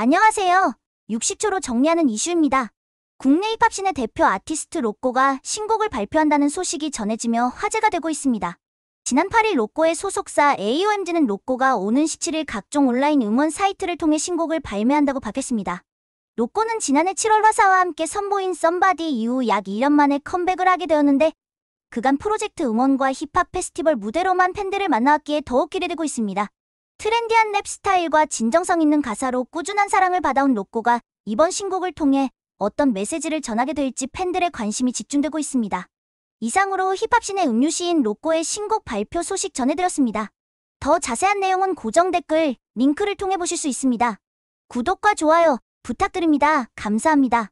안녕하세요. 60초로 정리하는 이슈입니다. 국내 힙합신의 대표 아티스트 로꼬가 신곡을 발표한다는 소식이 전해지며 화제가 되고 있습니다. 지난 8일 로꼬의 소속사 AOMG는 로꼬가 오는 17일 각종 온라인 음원 사이트를 통해 신곡을 발매한다고 밝혔습니다. 로꼬는 지난해 7월 화사와 함께 선보인 썸바디 이후 약 1년 만에 컴백을 하게 되었는데 그간 프로젝트 음원과 힙합 페스티벌 무대로만 팬들을 만나왔기에 더욱 기대되고 있습니다. 트렌디한 랩 스타일과 진정성 있는 가사로 꾸준한 사랑을 받아온 로꼬가 이번 신곡을 통해 어떤 메시지를 전하게 될지 팬들의 관심이 집중되고 있습니다. 이상으로 힙합신의 음료시인 로꼬의 신곡 발표 소식 전해드렸습니다. 더 자세한 내용은 고정 댓글, 링크를 통해 보실 수 있습니다. 구독과 좋아요 부탁드립니다. 감사합니다.